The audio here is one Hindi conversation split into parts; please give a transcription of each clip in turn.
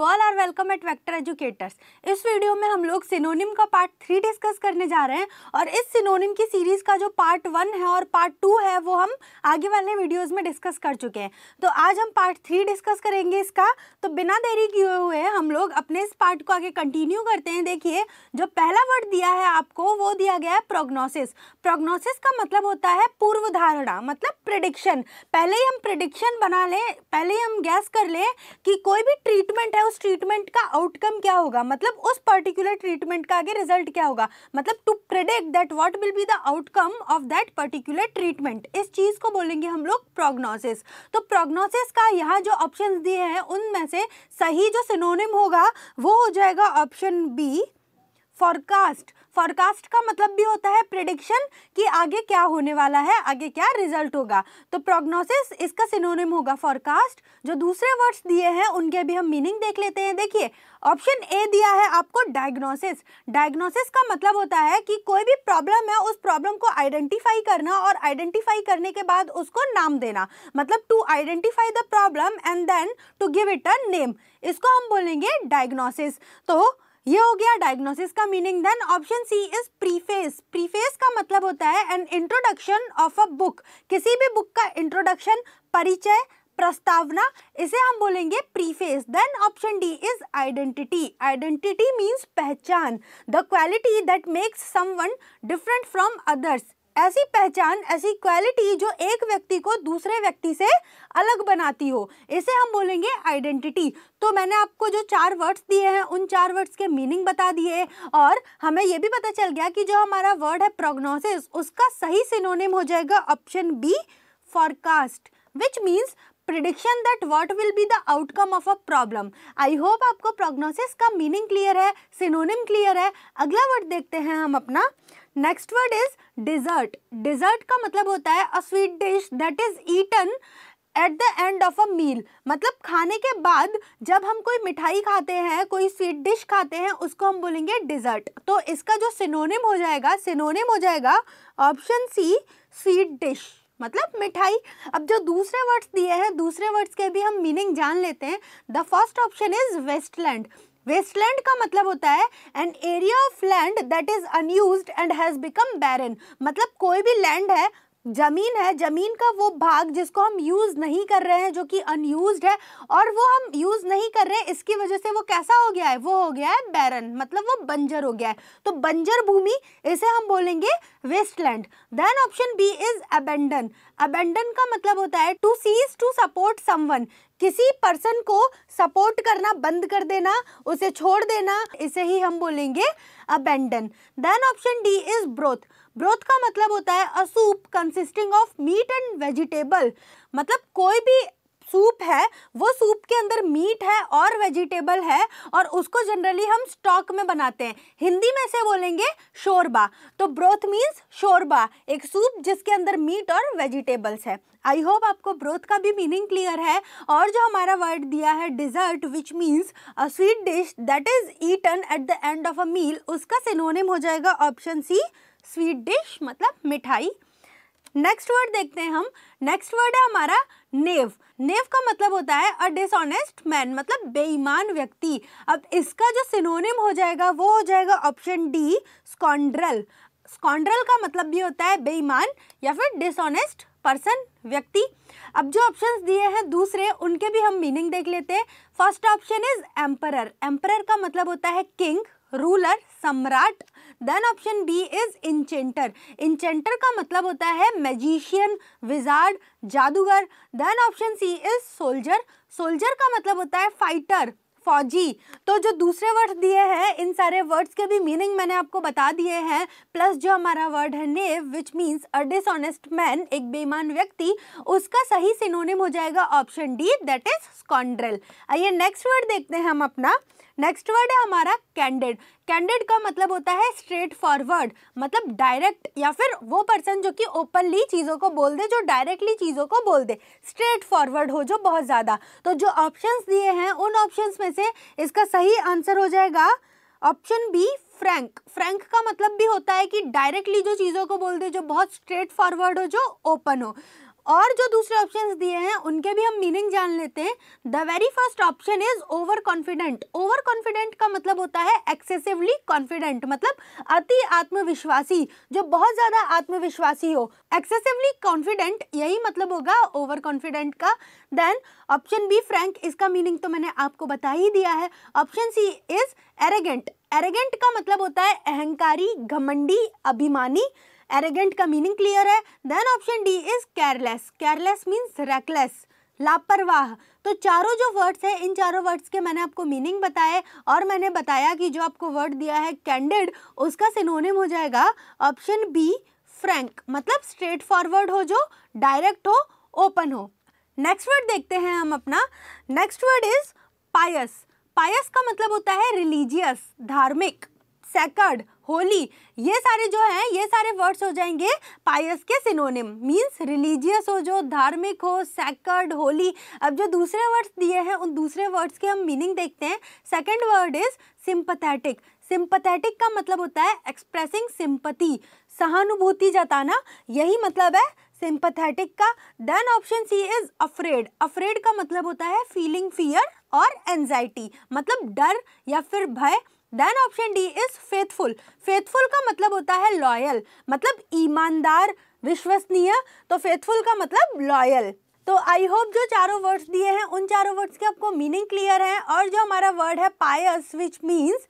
you all are welcome at vector educators इस वीडियो में हम लोग सिनोनिम का पार्ट थ्री डिस्कस करने जा रहे हैं और इस सिनोनिम की सीरीज़ का जो पार्ट वन है और पार्ट टू है वो हम आगे वाले वीडियोस में डिस्कस कर चुके हैं तो आज हम पार्ट थ्री डिस्कस करेंगे इसका तो बिना देरी किए हुए हम लोग अपने इस पार्ट को आगे कंटिन्यू करते हैं देखिए जो पहला वर्ड दिया है आपको वो दिया गया है प्रोग्नोसिस प्रोग्नोसिस का मतलब होता है पूर्व धारणा मतलब प्रिडिक्शन पहले ही हम प्रिडिक्शन बना लें पहले ही हम गैस कर लें कि कोई भी ट्रीटमेंट है उस ट्रीटमेंट का आउटकम क्या होगा मतलब उस पर्टिकुलर ट्रीटमेंट का आगे रिजल्ट क्या होगा मतलब to predict that what will be the outcome of that particular treatment इस चीज़ को बोलेंगे हम लोग प्रोग्नोसिस तो प्रोग्नोसिस का यहाँ जो ऑप्शन दिए हैं उनमें से सही जो सिनोनिम होगा वो हो जाएगा ऑप्शन बी फॉरकास्ट फॉरकास्ट का मतलब भी होता है प्रिडिक्शन कि आगे क्या होने वाला है आगे क्या रिजल्ट होगा तो प्रोग्नोसिस इसका सिनोनिम होगा फॉरकास्ट जो दूसरे वर्ड्स दिए हैं उनके भी हम मीनिंग देख लेते हैं देखिए ऑप्शन ए दिया है आपको डायग्नोसिस डायग्नोसिस का मतलब होता है कि कोई भी प्रॉब्लम है उस प्रॉब्लम को आइडेंटिफाई करना और आइडेंटिफाई करने के बाद उसको नाम देना मतलब to identify the problem and then to give it a name इसको हम बोलेंगे डायग्नोसिस तो ये हो गया डायग्नोसिस का meaning then option C is preface preface का मतलब होता है an introduction of a book किसी भी बुक का इंट्रोडक्शन परिचय प्रस्तावना इसे हम बोलेंगे preface then option D is identity identity means पहचान the quality that makes someone different from others ऐसी पहचान ऐसी क्वालिटी जो एक व्यक्ति को दूसरे व्यक्ति से अलग बनाती हो इसे हम बोलेंगे आइडेंटिटी तो मैंने आपको जो चार वर्ड्स दिए हैं उन चार वर्ड्स के मीनिंग बता दिए और हमें यह भी पता चल गया कि जो हमारा वर्ड है प्रोग्नोसिस उसका सही सिनोनिम हो जाएगा option B forecast which means prediction that what will be the outcome of a problem I hope आपको प्रोग्नोसिस का मीनिंग क्लियर है सिनोनिम क्लियर है अगला वर्ड देखते हैं हम अपना next word is dessert dessert का मतलब होता है a sweet dish that is eaten at the end of a meal मतलब खाने के बाद जब हम कोई मिठाई खाते हैं कोई स्वीट डिश खाते हैं उसको हम बोलेंगे डिज़र्ट तो इसका जो सिनोनिम हो जाएगा सिनोनिम हो जाएगा ऑप्शन सी स्वीट डिश मतलब मिठाई अब जो दूसरे वर्ड्स दिए हैं दूसरे वर्ड्स के भी हम मीनिंग जान लेते हैं the first option is wasteland wasteland का मतलब होता है an area of land that is unused and has become barren मतलब कोई भी लैंड है जमीन है जमीन का वो भाग जिसको हम यूज़ नहीं कर रहे हैं जो कि अनयूज है और वो हम यूज़ नहीं कर रहे हैं इसकी वजह से वो कैसा हो गया है वो हो गया है बैरन मतलब वो बंजर हो गया है तो बंजर भूमि इसे हम बोलेंगे wasteland then option B is abandon abandon का मतलब होता है to cease to support someone किसी पर्सन को सपोर्ट करना बंद कर देना उसे छोड़ देना इसे ही हम बोलेंगे abandon then option D is broth broth का मतलब होता है a soup consisting of meat and vegetable मतलब कोई भी सूप है वो सूप के अंदर मीट है और वेजिटेबल है और उसको जनरली हम स्टॉक में बनाते हैं हिंदी में से बोलेंगे शोरबा तो ब्रोथ मीन्स शोरबा एक सूप जिसके अंदर मीट और वेजिटेबल्स है आई होप आपको ब्रोथ का भी मीनिंग क्लियर है और जो हमारा वर्ड दिया है dessert which means a sweet dish that is eaten at the end of a meal उसका सिनोनिम हो जाएगा ऑप्शन सी स्वीट डिश मतलब मिठाई नेक्स्ट वर्ड देखते हैं हम नेक्स्ट वर्ड है हमारा नेव नेव का मतलब होता है अ डिसऑनेस्ट मैन मतलब बेईमान व्यक्ति अब इसका जो सिनोनिम हो जाएगा वो हो जाएगा ऑप्शन डी स्कॉन्ड्रल स्कॉन्ड्रल का मतलब भी होता है बेईमान या फिर डिसऑनेस्ट पर्सन व्यक्ति अब जो ऑप्शंस दिए हैं दूसरे उनके भी हम मीनिंग देख लेते हैं first option is emperor emperor का मतलब होता है किंग रूलर सम्राट then option B is enchanter enchanter का मतलब होता है मैजिशियन विजार्ड जादूगर then option C is soldier soldier का मतलब होता है फाइटर फौजी तो जो दूसरे वर्ड दिए हैं इन सारे वर्ड्स के भी मीनिंग मैंने आपको बता दिए हैं प्लस जो हमारा वर्ड है knave which means a dishonest man एक बेईमान व्यक्ति उसका सही सिनोनिम हो जाएगा option D that is scoundrel आइए नेक्स्ट वर्ड देखते हैं हम अपना नेक्स्ट वर्ड है हमारा कैंडेड कैंडिड का मतलब होता है स्ट्रेट फॉरवर्ड मतलब डायरेक्ट या फिर वो पर्सन जो कि ओपनली चीज़ों को बोल दे जो डायरेक्टली चीज़ों को बोल दे स्ट्रेट फॉरवर्ड हो जो बहुत ज़्यादा तो जो ऑप्शंस दिए हैं उन ऑप्शंस में से इसका सही आंसर हो जाएगा ऑप्शन बी फ्रैंक फ्रैंक का मतलब भी होता है कि डायरेक्टली जो चीज़ों को बोल दे जो बहुत स्ट्रेट फॉरवर्ड हो जो ओपन हो और जो दूसरे ऑप्शन दिए हैं उनके भी हम मीनिंग जान लेते हैं the very first option is overconfident overconfident का मतलब होता है एक्सेसिवली कॉन्फिडेंट मतलब अति आत्मविश्वासी जो बहुत ज़्यादा आत्मविश्वासी हो एक्सेसिवली कॉन्फिडेंट यही मतलब होगा ओवर कॉन्फिडेंट का देन ऑप्शन बी फ्रैंक इसका मीनिंग तो मैंने आपको बता ही दिया है option C is arrogant arrogant का मतलब होता है अहंकारी घमंडी अभिमानी एरेगेंट का मीनिंग क्लियर है then option D is careless careless means reckless लापरवाह तो चारों जो वर्ड्स हैं इन चारों वर्ड्स के मैंने आपको मीनिंग बताए और मैंने बताया कि जो आपको वर्ड दिया है कैंडिड उसका सिनोनिम हो जाएगा ऑप्शन बी फ्रैंक मतलब स्ट्रेट फॉरवर्ड हो जो डायरेक्ट हो ओपन हो नेक्स्ट वर्ड देखते हैं हम अपना next word is pious pious का मतलब होता है रिलीजियस धार्मिक सेकर्ड होली ये सारे जो हैं ये सारे वर्ड्स हो जाएंगे पायस के सिनोनिम मींस रिलीजियस हो जो धार्मिक हो सैकर्ड होली अब जो दूसरे वर्ड्स दिए हैं उन दूसरे वर्ड्स के हम मीनिंग देखते हैं second word is sympathetic sympathetic का मतलब होता है एक्सप्रेसिंग सिंपति सहानुभूति जताना यही मतलब है सिंपथेटिक का then option C is afraid afraid का मतलब होता है फीलिंग फियर और एनजाइटी मतलब डर या फिर भय then option D is faithful faithful का मतलब होता है लॉयल मतलब ईमानदार विश्वसनीय तो फेथफुल का मतलब लॉयल तो आई होप जो चारों वर्ड्स दिए हैं उन चारों वर्ड्स के आपको मीनिंग क्लियर है और जो हमारा वर्ड है pious which means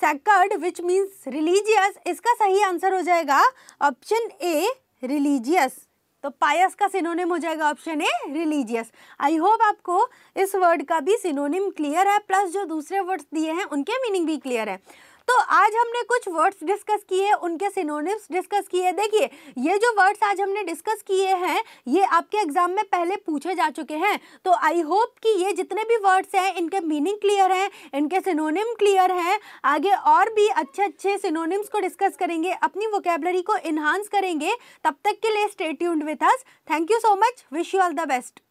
sacred which means religious इसका सही आंसर हो जाएगा ऑप्शन ए रिलीजियस तो पायस का सिनोनिम हो जाएगा option A religious I hope आपको इस वर्ड का भी सिनोनिम क्लियर है प्लस जो दूसरे वर्ड्स दिए हैं उनके मीनिंग भी क्लियर है तो आज हमने कुछ वर्ड्स डिस्कस किए उनके सिनोनिम्स डिस्कस किए देखिए ये जो वर्ड्स आज हमने डिस्कस किए हैं ये आपके एग्जाम में पहले पूछे जा चुके हैं तो आई होप कि ये जितने भी वर्ड्स हैं इनके मीनिंग क्लियर हैं इनके सिनोनिम क्लियर हैं आगे और भी अच्छे अच्छे सिनोनिम्स को डिस्कस करेंगे अपनी वोकेबलरी को इन्हांस करेंगे तब तक के लिए stay tuned with us thank you so much wish you all the best